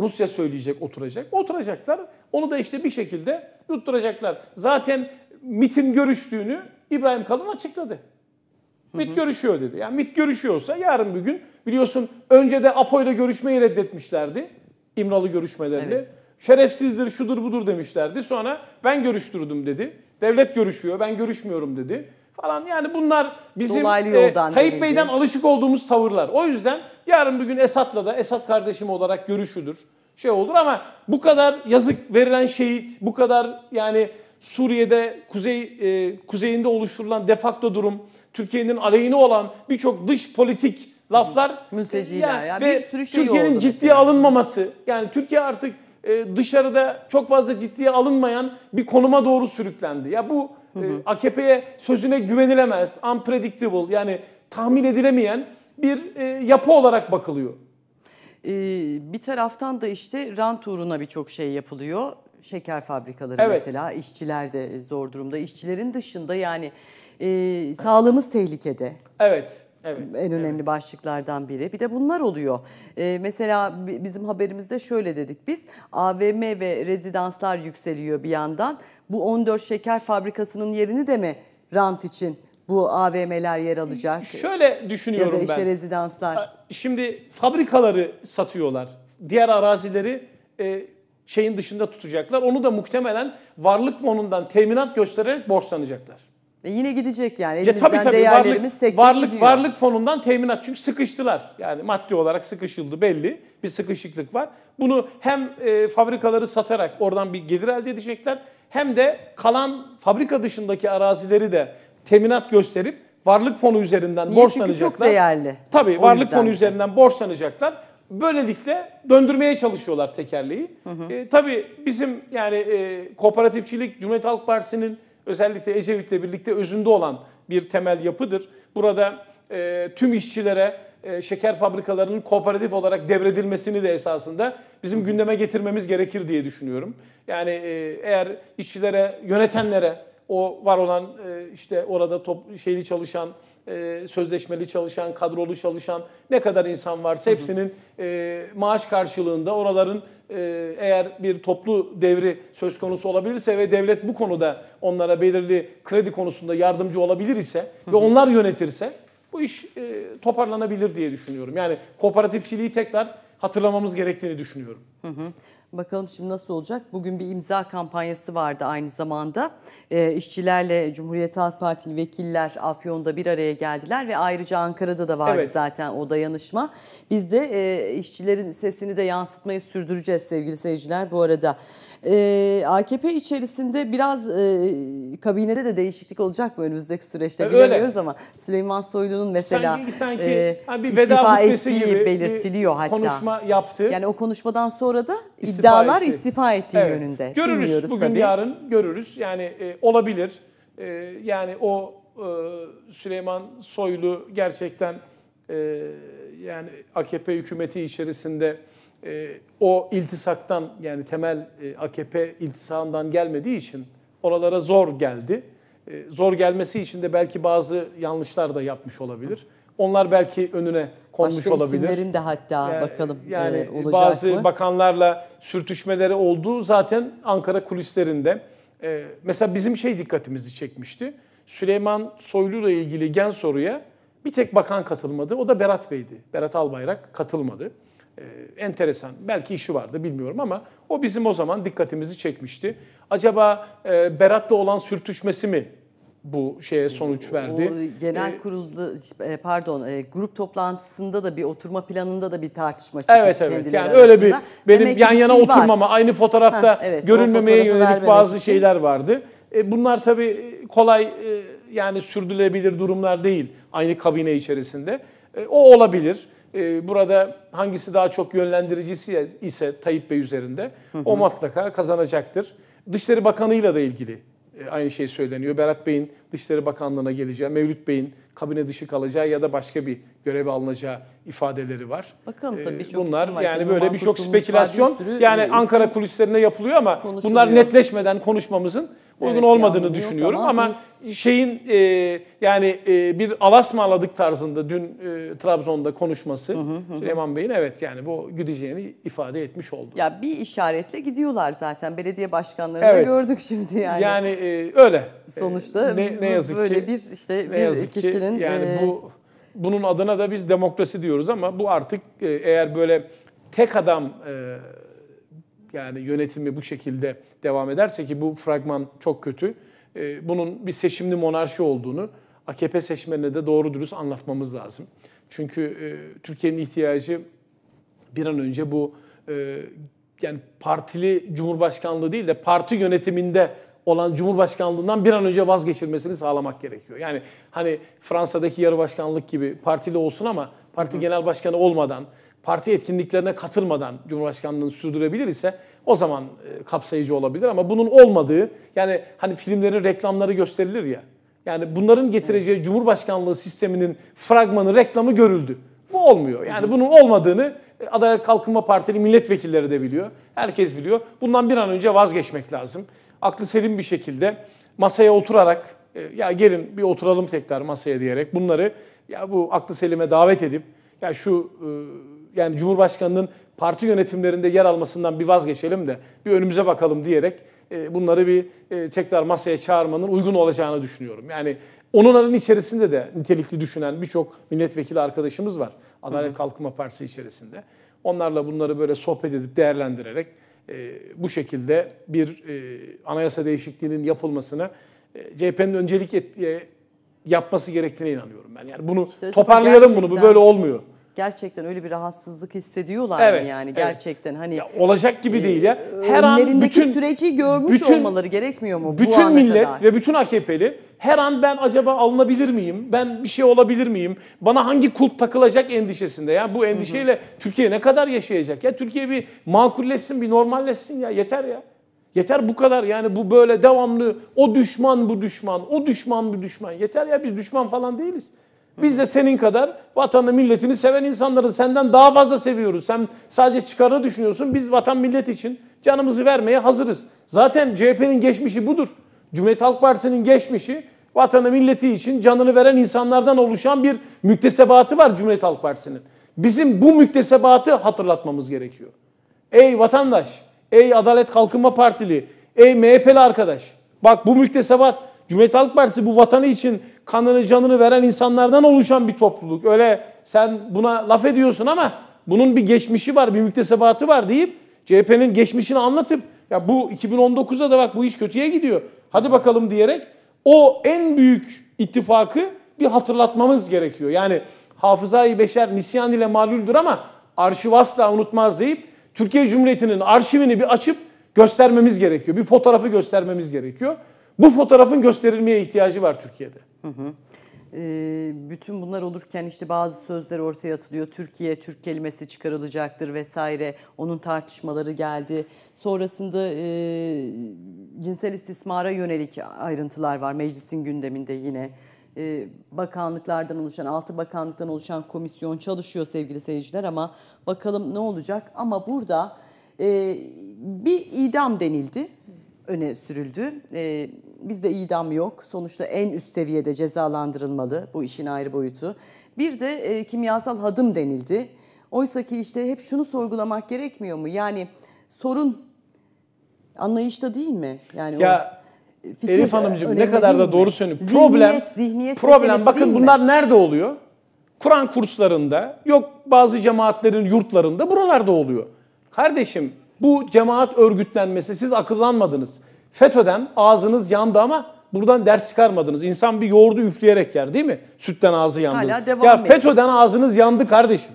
Rusya söyleyecek, oturacak. Oturacaklar. Onu da işte bir şekilde yutturacaklar. Zaten MIT'in görüştüğünü İbrahim Kalın açıkladı. MIT görüşüyor dedi. Yani MIT görüşüyorsa yarın bir gün biliyorsun önce de APO ile görüşmeyi reddetmişlerdi. İmralı görüşmelerini. Evet. Şerefsizdir, şudur budur demişlerdi. Sonra ben görüştürdüm dedi. Devlet görüşüyor, ben görüşmüyorum dedi. Falan yani bunlar bizim e, Tayyip Bey'den alışık olduğumuz tavırlar. O yüzden yarın bir gün Esat'la da Esat kardeşim olarak görüşülür. Şey olur ama bu kadar yazık verilen şehit, bu kadar yani Suriye'de kuzey e, kuzeyinde oluşturulan defakto durum, Türkiye'nin aleyhine olan birçok dış politik laflar mülteciler yani, ya. ve bir sürü şey Türkiye'nin ciddiye mesela. alınmaması. Yani Türkiye artık e, dışarıda çok fazla ciddiye alınmayan bir konuma doğru sürüklendi. Ya bu e, AKP'ye sözüne güvenilemez, unpredictable yani tahmin edilemeyen bir e, yapı olarak bakılıyor. Ee, bir taraftan da işte rant uğruna birçok şey yapılıyor şeker fabrikaları evet. mesela işçiler de zor durumda. İşçilerin dışında yani e, sağlığımız tehlikede. Evet. Evet, en önemli evet. başlıklardan biri. Bir de bunlar oluyor. Ee, mesela bizim haberimizde şöyle dedik biz. AVM ve rezidanslar yükseliyor bir yandan. Bu 14 şeker fabrikasının yerini de mi rant için bu AVM'ler yer alacak? Şöyle düşünüyorum ben. Ya da işte ben. rezidanslar. Şimdi fabrikaları satıyorlar. Diğer arazileri e, şeyin dışında tutacaklar. Onu da muhtemelen varlık fonundan teminat göstererek borçlanacaklar. Ve yine gidecek yani. Elimizden ya tabii, tabii, varlık, tek varlık, gidiyor. Varlık fonundan teminat. Çünkü sıkıştılar. Yani maddi olarak sıkışıldı belli. Bir sıkışıklık var. Bunu hem e, fabrikaları satarak oradan bir gelir elde edecekler. Hem de kalan fabrika dışındaki arazileri de teminat gösterip varlık fonu üzerinden Niye? borçlanacaklar. Çünkü çok değerli. Tabii o varlık fonu de. üzerinden borçlanacaklar. Böylelikle döndürmeye çalışıyorlar tekerleği. Hı hı. E, tabii bizim yani e, kooperatifçilik Cumhuriyet Halk Partisi'nin özellikle Ecevit'le birlikte özünde olan bir temel yapıdır. Burada e, tüm işçilere e, şeker fabrikalarının kooperatif olarak devredilmesini de esasında bizim gündeme getirmemiz gerekir diye düşünüyorum. Yani e, eğer işçilere, yönetenlere o var olan e, işte orada top, şeyli çalışan e, sözleşmeli çalışan, kadrolu çalışan ne kadar insan varsa hepsinin e, maaş karşılığında oraların e, eğer bir toplu devri söz konusu olabilirse ve devlet bu konuda onlara belirli kredi konusunda yardımcı olabilir ise ve onlar yönetirse bu iş e, toparlanabilir diye düşünüyorum. Yani kooperatifçiliği tekrar hatırlamamız gerektiğini düşünüyorum. Hı hı. Bakalım şimdi nasıl olacak? Bugün bir imza kampanyası vardı aynı zamanda. E, işçilerle Cumhuriyet Halk Partili vekiller Afyon'da bir araya geldiler ve ayrıca Ankara'da da vardı evet. zaten o dayanışma. Biz de e, işçilerin sesini de yansıtmayı sürdüreceğiz sevgili seyirciler bu arada. E, ee, AKP içerisinde biraz e, kabinede de değişiklik olacak mı önümüzdeki süreçte e, bilemiyoruz öyle. ama Süleyman Soylu'nun mesela sanki, sanki, e, bir veda istifa ettiği gibi belirtiliyor bir hatta. Konuşma yaptı. Yani o konuşmadan sonra da iddialar istifa, istifa ettiği evet. yönünde. Görürüz bugün tabii. yarın görürüz. Yani e, olabilir. E, yani o e, Süleyman Soylu gerçekten e, yani AKP hükümeti içerisinde e, o iltisaktan yani temel e, AKP iltisağından gelmediği için oralara zor geldi. E, zor gelmesi için de belki bazı yanlışlar da yapmış olabilir. Hı. Onlar belki önüne konmuş Başka olabilir. Başka isimlerin de hatta e, yani, bakalım yani e, olacak bazı mı? Bazı bakanlarla sürtüşmeleri olduğu zaten Ankara kulislerinde. E, mesela bizim şey dikkatimizi çekmişti. Süleyman Soylu'la ilgili gen soruya bir tek bakan katılmadı. O da Berat Bey'di. Berat Albayrak katılmadı. E, enteresan. Belki işi vardı bilmiyorum ama o bizim o zaman dikkatimizi çekmişti. Acaba e, Berat'la olan sürtüşmesi mi bu şeye sonuç verdi. O genel ee, kurulda e, pardon e, grup toplantısında da bir oturma planında da bir tartışma çıkmış Evet evet. Yani arasında. öyle bir benim yan yana şey oturmama, var. aynı fotoğrafta ha, evet, görünmemeye yönelik bazı için. şeyler vardı. E, bunlar tabii kolay yani sürdürülebilir durumlar değil aynı kabine içerisinde. o olabilir. burada hangisi daha çok yönlendiricisi ise Tayyip Bey üzerinde o mutlaka kazanacaktır. Dışişleri Bakanı'yla da ilgili e, aynı şey söyleniyor. Berat Bey'in Dışişleri Bakanlığı'na geleceği, Mevlüt Bey'in kabine dışı kalacağı ya da başka bir göreve alınacağı ifadeleri var. Bakalım tabii e, çok bunlar var. yani böyle birçok spekülasyon yani e, Ankara kulislerinde yapılıyor ama bunlar netleşmeden konuşmamızın uygun evet, olmadığını düşünüyorum ama, ama şeyin e, yani e, bir alas mı aladık tarzında dün e, Trabzon'da konuşması hı hı hı. Süleyman Bey'in evet yani bu gideceğini ifade etmiş oldu. Ya bir işaretle gidiyorlar zaten belediye başkanlarını evet. da gördük şimdi yani. Yani e, öyle. Sonuçta e, ne, ne yazık böyle ki, bir işte ne yazık kişinin ki, yani e, bu bunun adına da biz demokrasi diyoruz ama bu artık e, eğer böyle tek adam e, yani yönetimi bu şekilde devam ederse ki bu fragman çok kötü. E, bunun bir seçimli monarşi olduğunu AKP seçmenine de doğru dürüst anlatmamız lazım. Çünkü e, Türkiye'nin ihtiyacı bir an önce bu e, yani partili cumhurbaşkanlığı değil de parti yönetiminde olan cumhurbaşkanlığından bir an önce vazgeçirmesini sağlamak gerekiyor. Yani hani Fransa'daki yarı başkanlık gibi partili olsun ama parti genel başkanı olmadan parti etkinliklerine katılmadan Cumhurbaşkanlığını sürdürebilir ise o zaman e, kapsayıcı olabilir ama bunun olmadığı yani hani filmlerin reklamları gösterilir ya. Yani bunların getireceği Cumhurbaşkanlığı sisteminin fragmanı, reklamı görüldü. Bu olmuyor. Yani bunun olmadığını e, Adalet Kalkınma Partili milletvekilleri de biliyor. Herkes biliyor. Bundan bir an önce vazgeçmek lazım. Aklı selim bir şekilde masaya oturarak e, ya gelin bir oturalım tekrar masaya diyerek bunları ya bu aklı selime davet edip ya şu yani Cumhurbaşkanı'nın parti yönetimlerinde yer almasından bir vazgeçelim de bir önümüze bakalım diyerek e, bunları bir e, tekrar masaya çağırmanın uygun olacağını düşünüyorum. Yani onların içerisinde de nitelikli düşünen birçok milletvekili arkadaşımız var. Adalet Kalkınma Partisi içerisinde. Onlarla bunları böyle sohbet edip değerlendirerek e, bu şekilde bir e, anayasa değişikliğinin yapılmasını e, CHP'nin öncelik et, e, yapması gerektiğine inanıyorum ben. Yani bunu Sözü toparlayalım bunu. Bu böyle olmuyor gerçekten öyle bir rahatsızlık hissediyorlar evet, mı yani evet. gerçekten hani ya olacak gibi e, değil ya. Her an bütün süreci görmüş bütün, olmaları gerekmiyor mu bütün bu ana millet kadar? ve bütün AKP'li her an ben acaba alınabilir miyim? Ben bir şey olabilir miyim? Bana hangi kult takılacak endişesinde ya. Bu endişeyle hı hı. Türkiye ne kadar yaşayacak? Ya Türkiye bir makulleşsin, bir normalleşsin ya. Yeter ya. Yeter bu kadar yani bu böyle devamlı o düşman bu düşman, o düşman bu düşman. Yeter ya biz düşman falan değiliz. Biz de senin kadar vatanı milletini seven insanları senden daha fazla seviyoruz. Sen sadece çıkarı düşünüyorsun. Biz vatan millet için canımızı vermeye hazırız. Zaten CHP'nin geçmişi budur. Cumhuriyet Halk Partisi'nin geçmişi vatanı milleti için canını veren insanlardan oluşan bir müktesebatı var Cumhuriyet Halk Partisi'nin. Bizim bu müktesebatı hatırlatmamız gerekiyor. Ey vatandaş, ey Adalet Kalkınma Partili, ey MHP'li arkadaş. Bak bu müktesebat Cumhuriyet Halk Partisi bu vatanı için kanını canını veren insanlardan oluşan bir topluluk. Öyle sen buna laf ediyorsun ama bunun bir geçmişi var, bir müktesebatı var deyip CHP'nin geçmişini anlatıp ya bu 2019'da da bak bu iş kötüye gidiyor. Hadi bakalım diyerek o en büyük ittifakı bir hatırlatmamız gerekiyor. Yani hafızayı beşer nisyan ile malüldür ama arşiv asla unutmaz deyip Türkiye Cumhuriyeti'nin arşivini bir açıp göstermemiz gerekiyor. Bir fotoğrafı göstermemiz gerekiyor. Bu fotoğrafın gösterilmeye ihtiyacı var Türkiye'de. Hı hı. E, bütün bunlar olurken işte bazı sözler ortaya atılıyor. Türkiye, Türk kelimesi çıkarılacaktır vesaire. Onun tartışmaları geldi. Sonrasında e, cinsel istismara yönelik ayrıntılar var meclisin gündeminde yine. E, bakanlıklardan oluşan, altı bakanlıktan oluşan komisyon çalışıyor sevgili seyirciler ama bakalım ne olacak. Ama burada e, bir idam denildi, öne sürüldü. E, bizde idam yok. Sonuçta en üst seviyede cezalandırılmalı. Bu işin ayrı boyutu. Bir de e, kimyasal hadım denildi. Oysa ki işte hep şunu sorgulamak gerekmiyor mu? Yani sorun anlayışta değil mi? Yani ya, o fikir Elif Hanımcığım ne kadar da doğru söylüyorsun. Problem zihniyet, problem bakın bunlar mi? nerede oluyor? Kur'an kurslarında, yok bazı cemaatlerin yurtlarında buralarda oluyor. Kardeşim bu cemaat örgütlenmesi siz akıllanmadınız. FETÖ'den ağzınız yandı ama buradan ders çıkarmadınız. İnsan bir yoğurdu üfleyerek yer değil mi? Sütten ağzı yandı. Hala devam ya ediyor. FETÖ'den ağzınız yandı kardeşim.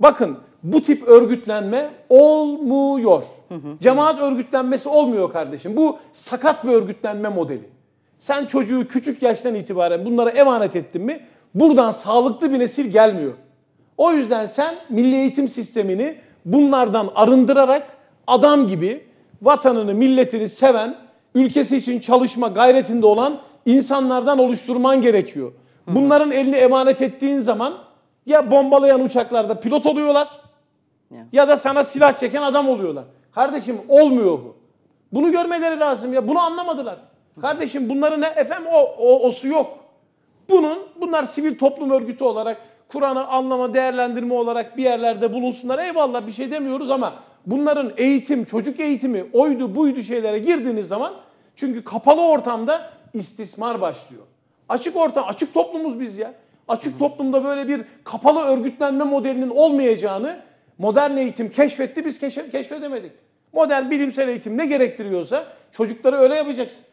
Bakın bu tip örgütlenme olmuyor. Hı hı. Cemaat örgütlenmesi olmuyor kardeşim. Bu sakat bir örgütlenme modeli. Sen çocuğu küçük yaştan itibaren bunlara emanet ettin mi buradan sağlıklı bir nesil gelmiyor. O yüzden sen milli eğitim sistemini bunlardan arındırarak adam gibi vatanını, milletini seven ülkesi için çalışma gayretinde olan insanlardan oluşturman gerekiyor. Bunların elini emanet ettiğin zaman ya bombalayan uçaklarda pilot oluyorlar ya. da sana silah çeken adam oluyorlar. Kardeşim olmuyor bu. Bunu görmeleri lazım ya. Bunu anlamadılar. Kardeşim bunların ne? efem o, o, osu yok. Bunun, bunlar sivil toplum örgütü olarak Kur'an'ı anlama, değerlendirme olarak bir yerlerde bulunsunlar. Eyvallah bir şey demiyoruz ama bunların eğitim, çocuk eğitimi, oydu buydu şeylere girdiğiniz zaman çünkü kapalı ortamda istismar başlıyor. Açık ortam, açık toplumuz biz ya. Açık Hı. toplumda böyle bir kapalı örgütlenme modelinin olmayacağını modern eğitim keşfetti, biz keşf keşfedemedik. Modern bilimsel eğitim ne gerektiriyorsa çocukları öyle yapacaksın.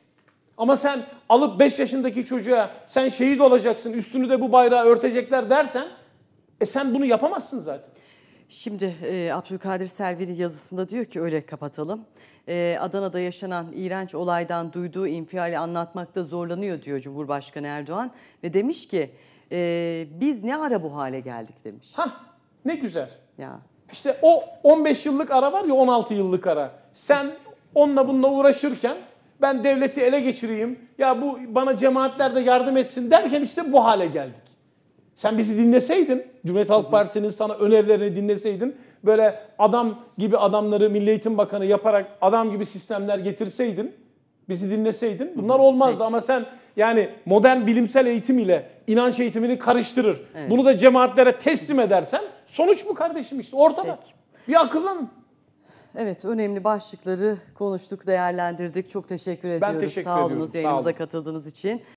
Ama sen alıp 5 yaşındaki çocuğa sen şehit olacaksın, üstünü de bu bayrağı örtecekler dersen e sen bunu yapamazsın zaten. Şimdi e, Abdülkadir Selvi'nin yazısında diyor ki öyle kapatalım. E, Adana'da yaşanan iğrenç olaydan duyduğu infiali anlatmakta zorlanıyor diyor Cumhurbaşkanı Erdoğan. Ve demiş ki e, biz ne ara bu hale geldik demiş. Hah ne güzel. Ya. İşte o 15 yıllık ara var ya 16 yıllık ara. Sen onunla bununla uğraşırken ben devleti ele geçireyim. Ya bu bana cemaatler de yardım etsin derken işte bu hale geldik. Sen bizi dinleseydin, Cumhuriyet Halk Partisi'nin sana önerilerini dinleseydin, böyle adam gibi adamları Milli Eğitim Bakanı yaparak adam gibi sistemler getirseydin, bizi dinleseydin bunlar olmazdı Peki. ama sen yani modern bilimsel eğitim ile inanç eğitimini karıştırır. Evet. Bunu da cemaatlere teslim edersen sonuç bu kardeşim işte ortada. Peki. Bir akıllanın. Evet önemli başlıkları konuştuk, değerlendirdik. Çok teşekkür ben Teşekkür Sağ olunuz ediyorum. Sağ olun. katıldığınız için.